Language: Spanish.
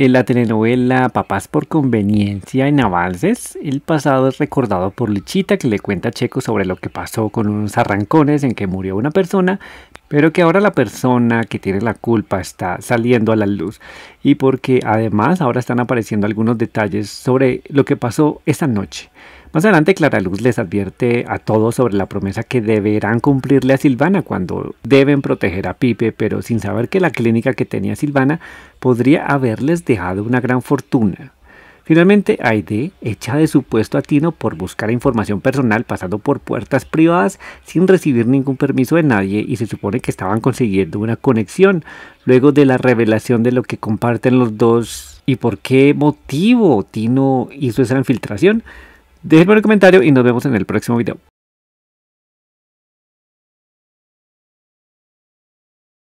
En la telenovela Papás por Conveniencia en Avances, el pasado es recordado por Lichita que le cuenta a Checo sobre lo que pasó con unos arrancones en que murió una persona, pero que ahora la persona que tiene la culpa está saliendo a la luz y porque además ahora están apareciendo algunos detalles sobre lo que pasó esa noche. Más adelante Clara Luz les advierte a todos sobre la promesa que deberán cumplirle a Silvana cuando deben proteger a Pipe, pero sin saber que la clínica que tenía Silvana podría haberles dejado una gran fortuna. Finalmente, Aide echa de su puesto a Tino por buscar información personal pasando por puertas privadas sin recibir ningún permiso de nadie y se supone que estaban consiguiendo una conexión luego de la revelación de lo que comparten los dos y por qué motivo Tino hizo esa infiltración. Déjenme un comentario y nos vemos en el próximo video.